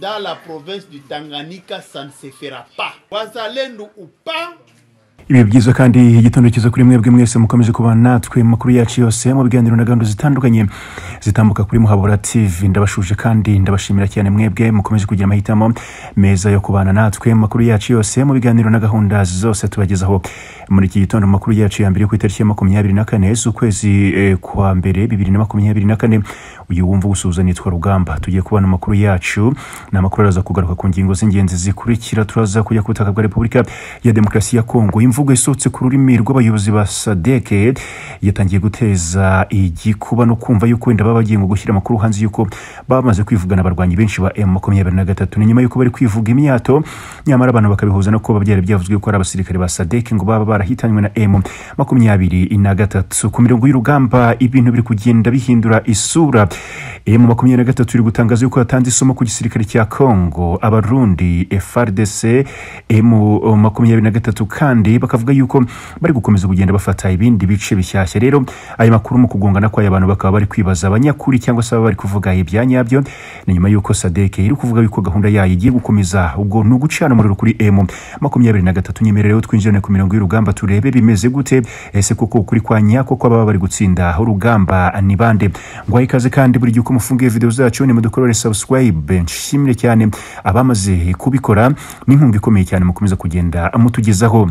dans la province du Tanganyika, ça ne se fera pas. nous ou pas, ibi byiza kandi igitondo cyiza kuri mwebwe mwese mukomeje kuba natwe makuru yacu yose mu biganiro na gahunda zitandukanye zitambuka kuri muhabura tv ndabashuje kandi ndabashimira cyane mwebwe mukomeje kugira amahitamo meza yo kubana natwe mu makuru yacu yose mu biganiro na gahunda zose tubagezaho muri iki gitondo makuru yacu ya mbere ku itariki ya makumyabiri na kane z'ukwezi eh, kwa mbere bibiri na makumyabiri na kane uyu wumva usuhuzanitwa rugamba tugiye kubona amakuru yacu ni amakuru araza kugaruka ku ngingo z'ingenzi zikurikira turaza kujya ku butaka bwa repubulika ya demokarasi ya kongo imvu imvugo isohotse ku rurimi rw'abayobozi ba sadeke yatangiye guteza igikuba no kumva yuko wenda baba bagiye gushyira amakuru hanze y'uko bamaze kwivugana abarwanyi benshi ba emu makumyabiri na gatatu ni nyuma y'uko bari kwivuga imyato nyamara abantu bakabihuza no kuba byari byavuzwe ko ari abasirikare ba sadeke ngo baba barahitanywe na emu makumyabiri na gatatu ku mirongo y'urugamba ibintu biri kugenda bihindura isura emu makumyabiri na gatatu iri gutangaza yuko yatanze isomo ku gisirikare cya kongo abarundi frdc emu makumyabiri na gatatu kandi bakavuga yuko bari gukomeza kugenda bafata ibindi bice bishyashya rero ayo makuru mu kugongana kw'aya bantu bakaba bari kwibaza abanyakuri cyangwa se bari kuvuga ibya nyabyo ni nyuma y'uko sadeke iri kuvuga yuko gahunda yayo igiye gukomeza ubwo ni ugucana umuriro kuri emu makumyabiri na gatatu nyemerereho twinjirane ku mirongo y'urugamba turebe bimeze gute ese koko ukuri kwa nyako kw'ababa bari gutsinda urugamba ni bande ngwaye ikaze kandi buri gihe uko mufungiye video zacu ni mudukorere subscribe nshimire cyane abamaze kubikora n'inkunga ikomeye cyane mukomeza kugenda mutugezaho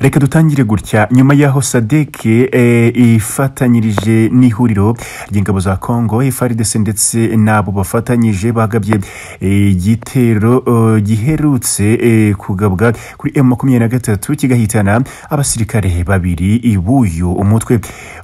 reka dutangire gutya nyuma y'aho sadeke eh, ifatanyirije n'ihuriro ry'ingabo za kongo efaridese ndetse n'abo bafatanyije bagabye eh, igitero giherutse eh, kugabwa kuri emu makumyabiri na gatatu kigahitana abasirikare babiri ibuyu umutwe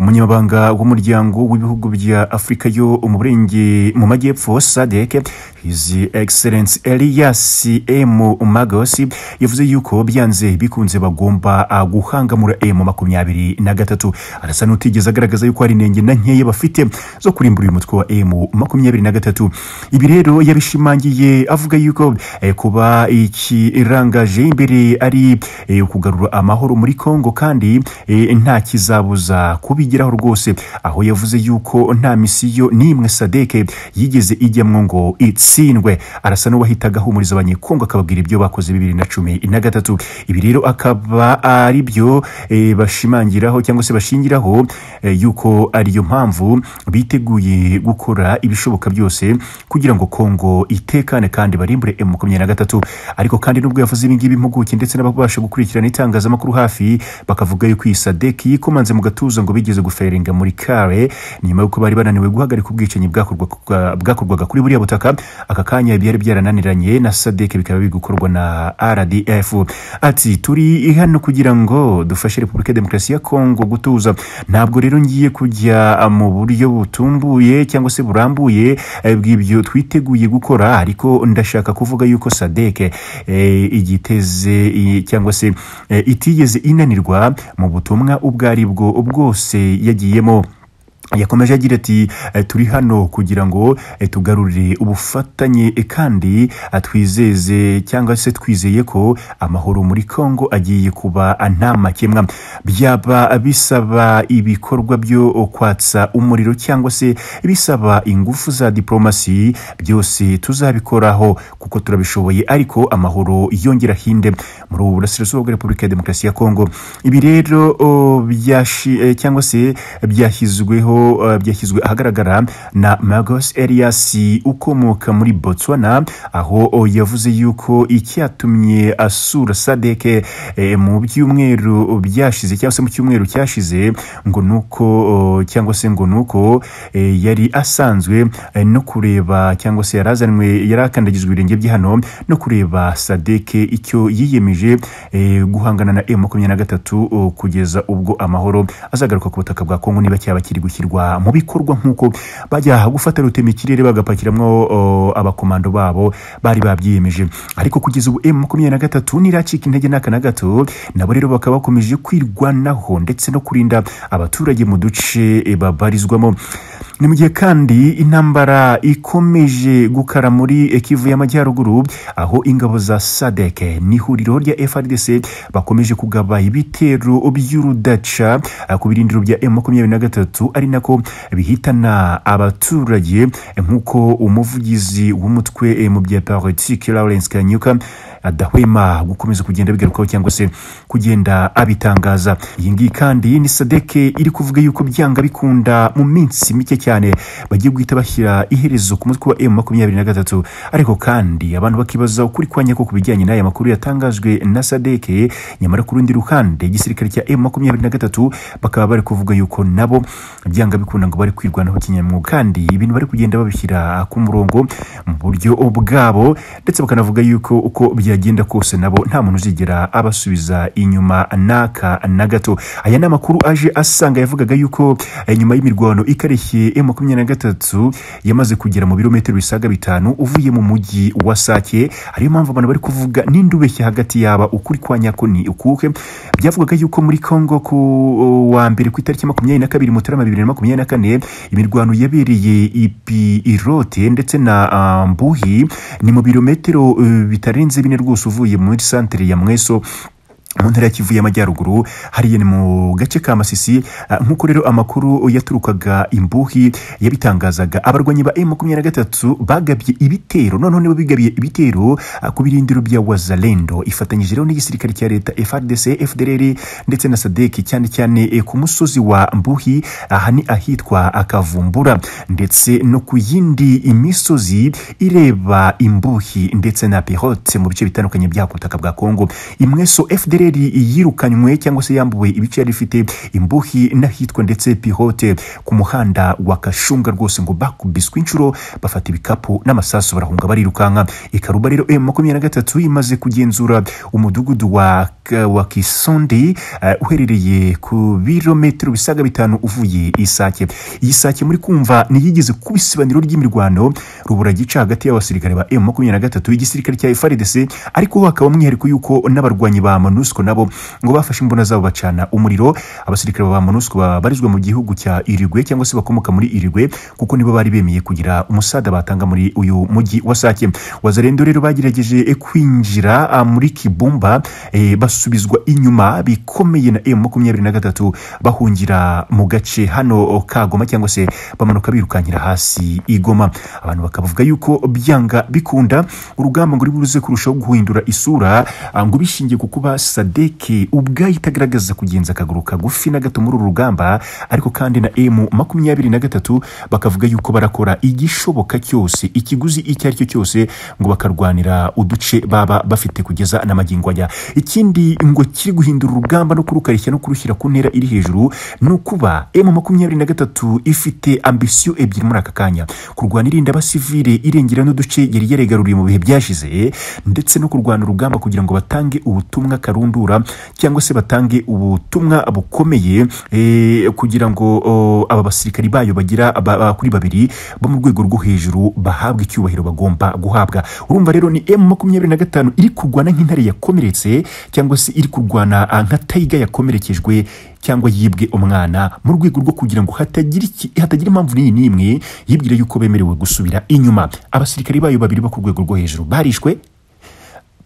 umunyamabanga w'umuryango w'ibihugu bya afurika yo mu burenge mu majyepfo sadeke hizi egiserensi eliyasi emu magosi yavuze yuko byanze bikunze bagomba guhangamura eh, mu makumyabiri na gatatu arasa n'utigeze agaragaza yuko hari intenge na nkeya bafite zo kurimbura uyu mutwe wa emu eh, makumyabiri na gatatu ibi rero yabishimangiye avuga yuko eh, kuba ikirangaje imbere ari ukugarura amahoro muri congo kandi nta kizabuza kubigiraho rwose aho yavuze yuko nta misiyo n'imwe sadeke yigeze ijyamwo ngo itsindwe arasa n'uwahitaga ahumuriza abanyekongo akababwira ibyo bakoze bibiri na cumi na gatatu ibi rero akaba ari byo eh, bashimangiraho cyangwa se bashingiraho eh, yuko ariyo mpamvu biteguye gukora ibishoboka byose kugira ngo kongo itekane kandi barimbure emu makumyabiri na gatatu ariko kandi nubwo yavuze ibingibi impuguke ndetse n'ababasha gukurikirana itangazamakuru hafi bakavuga yuko iyi sadeki yikomanze mu gatuza ngo bigeze guferinga muri kare nyuma y'uko bari bananiwe guhagarika ubwicanyi bwakorwaga kuri buriya butaka aka kanya byari byarananiranye na sadeki bikaba biri gukorwa na rdf ati turi hano kugira kugira ngo dufashe repubulika ya demokarasi ya kongo gutuza ntabwo rero ngiye kujya ah, mu buryo butumbuye cyangwa se burambuye eh, bw'ibyo twiteguye gukora ariko ndashaka kuvuga yuko sadeke eh, igiteze cyangwa se eh, itigeze inanirwa mu butumwa ubwo ari bwo bwose yagiyemo yakomeje agira ati eh, turi hano kugira ngo eh, tugarurire ubufatanye eh, kandi twizeze cyangwa se twizeye ko amahoro muri congo agiye kuba nta makemwa byaba bisaba ibikorwa byo kwatsa umuriro cyangwa se bisaba ingufu za diporomasi byose tuzabikoraho kuko turabishoboye ariko amahoro yongera hinde muri ubu burasirazuba bwa repubulika ya demokarasi ya congo ibi rero oh, cyangwa se byashyizweho Eh, byashyizwe ahagaragara na magos elias ukomoka muri botswana aho oh, yavuze yuko icyatumye asura sadeke eh, mu byumweru byashize cyangwa se mu cyumweru cyashize ngo ni uko oh, cyangwa se ngo ni uko eh, yari asanzwe no kureba cyangwa se yari azanwe yari akandagizwa ibirenge bye hano no kureba sadeke icyo yiyemeje guhangana na e makumyabiri na gatatu oh, kugeza ubwo amahoro azagaruka ku butaka bwa kongo niba cyaba kiri gushyirwa gushyirwa mu bikorwa nk'uko bajya gufata rutemikirere bagapakiramo abakomando babo bari babyiyemeje ariko kugeza ubu emu makumyabiri na gatatu ntiracika intege n'aka na gato nabo rero bakaba bakomeje kwirwanaho ndetse no kurinda abaturage mu duce babarizwamo ni mu gihe kandi intambara ikomeje gukara muri kivu y'amajyaruguru aho ingabo za sadeke n'ihuriro rya frdc bakomeje kugaba ibitero by'urudaca ah, ku birindiro bya m makumyabiri na gatatu ari nako bihitana abaturage eh, nk'uko umuvugizi w'umutwe eh, mu bya politiki lawrence kanyuka adahwema gukomeza kugenda abigarukaho cyangwa se kugenda abitangaza iyi ngiyi kandi ni sadeke iri kuvuga yuko byanga bikunda mu minsi mike cyane bagiye guhita bashyira iherezo ku mutwe wa emu makumyabiri na gatatu ariko kandi abantu bakibaza ukuri kwa nyako ku bijyanye n'aya makuru yatangajwe na sadeke nyamara ku rundi ruhande igisirikare cya emu makumyabiri na gatatu bakaba bari kuvuga yuko nabo byanga bikunda ngo bari kwirwanaho kinyamwuga kandi ibintu bari kugenda babishyira ku murongo mu buryo bwabo ndetse bakanavuga yuko uko igihe agenda kose nabo nta muntu uzigera abasubiza inyuma n'aka na gato aya ni amakuru aje asanga yavugaga yuko eh, nyuma y'imirwano ikarishye e makumyabiri na gatatu yamaze kugera mu birometero bisaga bitanu uvuye mu mujyi wa sake ariyo mpamvu abantu bari kuvuga n'indi hagati yaba ukuri kwa nyako ni ukuke byavugaga yuko muri congo ku uh, wa mbere ku itariki makumyabiri na kabiri mutarama bibiri na makumyabiri na kane imirwano yabereye ipirote ndetse na ah, mbuhi ni mu birometero uh, bitarenze bine rwose uvuye muri santire ya mweso mu ntara ya kivu y'amajyaruguru hariya ni mu gace ka masisi nk'uko rero amakuru yaturukaga imbuhi yabitangazaga abarwanyi ba emu makumyabiri na gatatu bagabye ibitero noneho nibo bigabiye ibitero ku birindiro bya wazalendo ifatanyije rero n'igisirikare cya leta FRDC FDLR ndetse na sadeki cyane cyane e, ku musozi wa mbuhi aha ni ahitwa akavumbura ndetse no ku yindi imisozi ireba imbuhi ndetse na pehote mu bice bitandukanye bya bw'akataka bwa kongo imweso so isirayeli yirukanywe cyangwa se yambuwe ibice yari ifite imbuhi n'ahitwa ndetse pihote ku muhanda wa kashunga rwose ngo bakubiswe inshuro bafata ibikapu n'amasasu barahunga barirukanka ikaruba rero emu eh, makumyabiri na gatatu imaze kugenzura umudugudu wa wa kisonde eh, uherereye ku birometero bisaga bitanu uvuye isake iyi muri kumva niyigeze ku isibaniro ry'imirwano rubura gica hagati y'abasirikare ba emu makumyabiri na gatatu igisirikare cya frdc ariko hakaba umwihariko y'uko n'abarwanyi ba monusco monusco nabo ngo bafashe imbunda zabo bacana umuriro abasirikare ba monusco babarizwa mu gihugu cya irigwe cyangwa se bakomoka muri irigwe kuko nibo bari bemeye kugira umusada batanga muri uyu mujyi wa sake wazarendo rero bagerageje eh, kwinjira ah, muri kibumba e, basubizwa inyuma bikomeye na m makumyabiri na gatatu bahungira mu gace hano oh, kagoma cyangwa se bamanuka birukankira hasi igoma abantu bakavuga yuko byanga bikunda urugamba ngo rubuze kurushaho guhindura isura ah, ngo bishingiye ku kuba sadeki ubwayo itagaragaza kugenza akaguru kagufi na gato muri uru rugamba ariko kandi na emu makumyabiri na gatatu bakavuga yuko barakora igishoboka cyose ikiguzi icyo ari cyo cyose ngo bakarwanira uduce baba bafite kugeza n'amagingo ajya ikindi ngo kiri guhindura urugamba no kurukarishya no kurushyira ku ntera iri hejuru ni ukuba emu makumyabiri na gatatu ifite ambisiyo ebyiri muri aka kanya kurwana irinda abasivire irengera n'uduce yari yaregaruriye mu bihe byashize ndetse no kurwana urugamba kugira ngo batange ubutumwa karungu bapfundura cyangwa se batange ubutumwa bukomeye eh, kugira ngo oh, aba basirikari bayo bagira kuri babiri bo mu rwego rwo hejuru bahabwa icyubahiro bagomba guhabwa urumva rero ni emu makumyabiri na gatanu iri kurwana nk'intare yakomeretse cyangwa se iri kurwana ah, nka tayiga yakomerekejwe cyangwa yibwe umwana mu rwego rwo kugira ngo hatagira hatagira impamvu n'iyi n'imwe yibwira yuko bemerewe gusubira inyuma abasirikari bayo babiri bo ku rwego rwo hejuru barishwe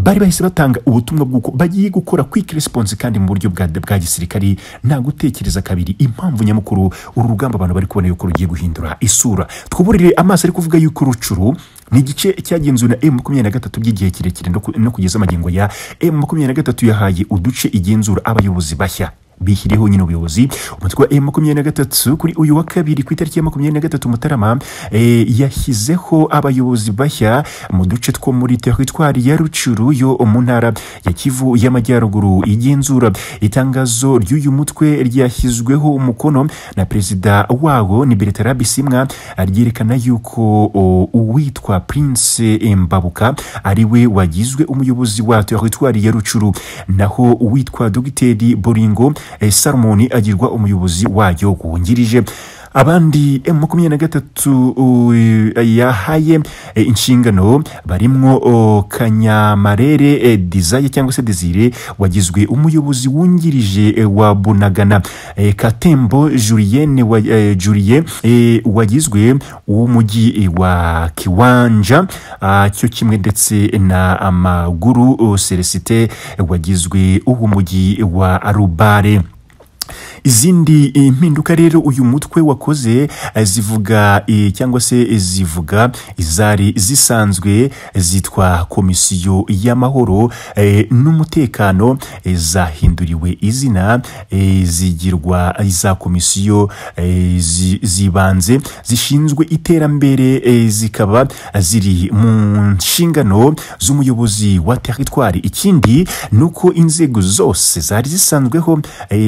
bari bahise batanga ubutumwa bw'uko bagiye gukora quick response kandi mu buryo bwa gisirikari nta gutekereza kabiri impamvu nyamukuru uru rugamba abantu bari kubona yuko rugiye guhindura isura twuburire amaso ari kuvuga yuko rucuru ni igice cyagenzuwe na emu makumyabiri na gatatu by'igihe kirekire no kugeza amagingo ya emu makumyabiri na gatatu yahaye uduce igenzura abayobozi bashya bishyiriyeho nyine ubuyobozi umutwe wa e makumyabiri na gatatu kuri uyu wa kabiri ku itariki ya makumyabiri na gatatu mutarama eh, yashyizeho abayobozi bashya mu duce two muri teritwari ya rucuru yo mu ntara ya kivu y'amajyaruguru igenzura itangazo ry'uyu mutwe ryashyizweho umukono na perezida wawo ni beretara bisimwa ryerekana yuko uwitwa prince mbabuka ari we wagizwe umuyobozi wa teritwari ya rucuru naho uwitwa dogiteri boringo salomoni agirwa umuyobozi waryo wungirije abandi emu makumyabiri na gatatu eh, yahaye eh, inshingano barimo kanyamarere eh, dizaye cyangwa se dezire wagizwe umuyobozi wungirije wa bunagana katembo juriyene juriye wagizwe uw'umujyi wa kiwanja ah, cyo kimwe ndetse na amaguru oh, celesite wagizwe uw'umujyi wa arubare izindi eh, mpinduka rero uyu mutwe wakoze eh, zivuga eh, cyangwa se zivuga izari zisanzwe zitwa komisiyo y'amahoro n'umutekano zahinduriwe izina zigirwa za komisiyo zibanze zishinzwe iterambere zikaba ziri mu nshingano z'umuyobozi wa teritwari ikindi ni uko inzego zose zari zisanzweho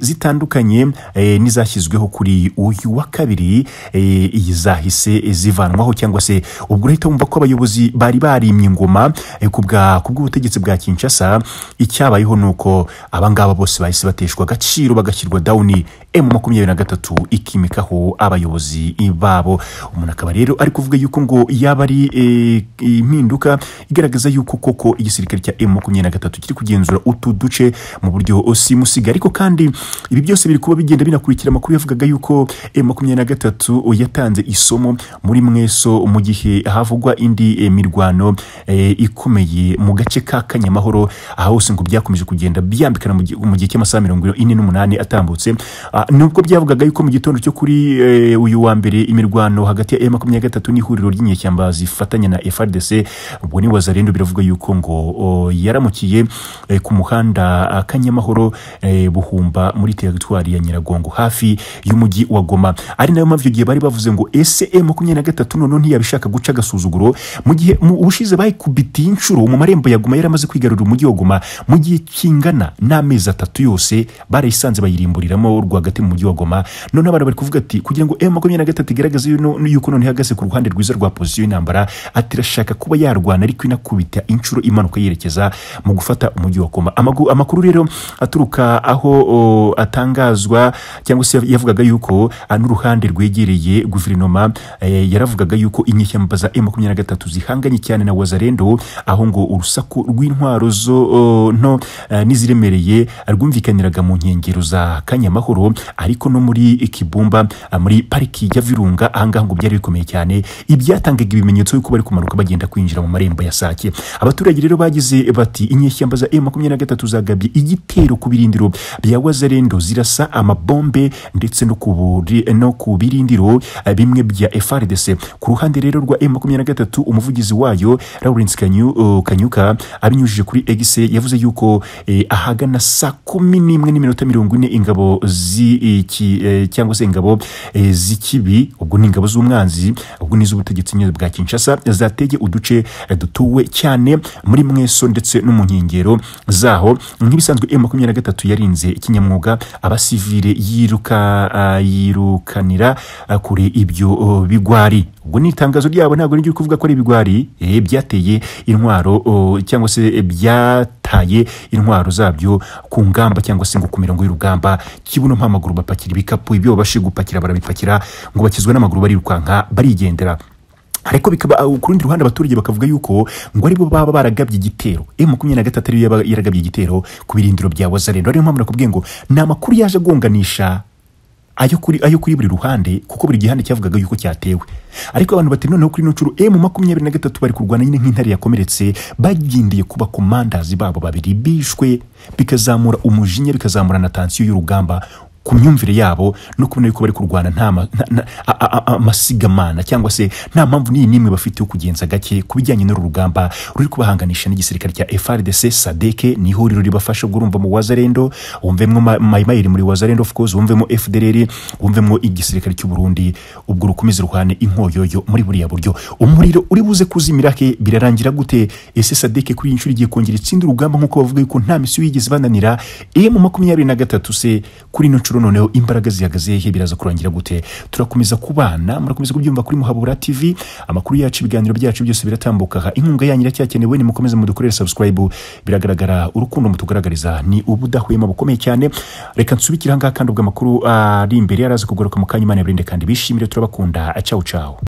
zitandukanye zitandukanye eh, n'izashyizweho kuri uyu wa kabiri eh, zahise zivanwaho cyangwa se ubwo urahita wumva ko abayobozi bari barimye ingoma eh, ku bw'ubutegetsi bwa kinshasa icyabayeho ni uko abangaba bose bahise bateshwa agaciro bagashyirwa dawuni emu makumyabiri na gatatu ikimikaho abayobozi babo umuntu akaba rero ari kuvuga yuko ngo yaba ari impinduka igaragaza yuko koko igisirikare cya emu makumyabiri na gatatu kiri kugenzura utu duce mu buryo simusiga ariko kandi ibi byose biri kuba bigenda binakurikira amakuru yavugaga yuko eh, makumyabiri na gatatu eh, yatanze isomo muri mweso mu gihe havugwa indi eh, mirwano ikomeye mu gace ka kanyamahoro aha hose ngo byakomeje kugenda byambikana mu gihe cy'amasaha mirongo ine n'umunani atambutse ah, nubwo byavugaga yuko mu gitondo cyo kuri uyu wa mbere imirwano hagati ya makumyabiri na gatatu n'ihuriro ry'inyeshyamba zifatanya na frdc ubwo ni wazarendo biravuga yuko ngo oh, yaramukiye ku muhanda ah, kanyamahoro buhumba muri teritwari ya nyiragongo hafi y'umujyi wa goma ari nayo mpamvu igihe bari bavuze ngo ese e makumyabiri na gatatu noneho ntiyabishaka guca agasuzuguro mu gihe ubushize bayikubitiye inshuro mu marembo ya goma yari amaze kwigarurira umujyi wa goma mu gihe kingana n'amezi atatu yose barayisanze bayirimburiramo rwagati mu mujyi wa goma noneho abantu bari kuvuga ati kugira ngo e makumyabiri na gatatu igaragaze yuko noneho ihagaze ku ruhande rwiza rwa pozisiyo y'intambara atirashaka kuba yarwana ariko inakubita inshuro imanuka yerekeza mu gufata umujyi wa goma amakuru rero aturuka aho atangazwa kunyuzwa cyangwa se yavugaga yuko n'uruhande rwegereye guverinoma eh, yaravugaga yuko inyeshyamba za makumyabiri na gatatu zihanganye cyane na wazarendo aho ngo urusaku rw'intwaro zo nto eh, n'iziremereye rwumvikaniraga mu nkengero za kanyamahoro ariko no muri kibumba eh, muri pariki ya virunga ahangaha ngo byari bikomeye cyane ibyatangaga ibimenyetso yuko bari kumanuka bagenda kwinjira mu marembo ya sake abaturage rero bagize bati inyeshyamba za makumyabiri na gatatu zagabye igitero ku birindiro bya wazarendo zirasa amabombe ndetse no ku birindiro eh, bimwe bya FARDC ku ruhande rero rwa na gatatu umuvugizi wayo Lawrence eh, Kanyuka abinyujije kuri X yavuze yuko eh, ahagana saa kumi n'imwe n'iminota mirongo ine ingabo z'iki cyangwa se ingabo z'ikibi ubwo ni ingabo z'umwanzi ubwo ni z'ubutegetsi bwa Kinshasa zateye uduce dutuwe cyane muri mweso ndetse no mu nkengero zaho nk'ibisanzwe na gatatu yarinze ikinyamwuga abasivi yiruka ah, yirukanira ah, kure ibyo oh, bigwari ubwo ni itangazo ryabo ntabwo niryo kuvuga ko ari ibigwari eh, byateye intwaro oh, cyangwa se byataye intwaro zabyo ku ngamba cyangwa se ngo ku mirongo y'urugamba kibuno mpamaguru bapakira ibikapu ibyo babashe gupakira barabipakira ngo bakizwe n'amaguru barirukanka barigendera ariko uh, ku rundi ruhande abaturage bakavuga yuko ngo aribo baba baragabye igitero emu makumyabiri na gatatu ariyo yaragabye igitero ku birindiro bya wazarendo ariyo mpamvu nakubwiye ngo ni amakuru yaje agonganisha ayo kuri ayo kuri buri ruhande kuko buri gihande cyavugaga yuko cyatewe ariko abantu bati noneho kuri ino nshuro emu makumyabiri na gatatu bari kurwana nyine nk'intare yakomeretse bagendeye kuba komandazi babo babiri bishwe bikazamura umujinya bikazamura na tansiyo y'urugamba ku myumvire yabo no kubona yuko bari kurwana nta amasigamana cyangwa se nta mpamvu n'iyi n'imwe bafite yo kugenza gake ku bijyanye n'uru rugamba ruri kubahanganisha n'igisirikare cya FRDC sadeke ni ihuriro ribafasha gurumva mu wazarendo wumvemo mayimayeri muri wazarendo of course wumvemo FDLR wumvemo igisirikare cy'u Burundi ubwo rukomeze ruhane inkoyoyo muri buriya buryo umuriro uri buze kuzimira ke birarangira gute ese sadeke kuri iyi nshuro igiye kongera itsinda urugamba nk'uko bavuga yuko nta misiyo yigeze bananira emu makumyabiri na gatatu se kuri ino nshuro inshuro noneho imbaraga zihagaze hehe biraza kurangira gute turakomeza kubana murakomeza kubyumva kuri muhabura tv amakuru yacu ibiganiro byacu byose biratambuka aha inkunga yanyu iracyakenewe nimukomeze mudukorere subscribe biragaragara urukundo mutugaragariza ni ubudahwema bukomeye cyane reka nsubikire ahangaha kandi ubwo amakuru ah, ari imbere yaraza kugaruka mu kanya imana yaburinde kandi bishimire turabakunda cawu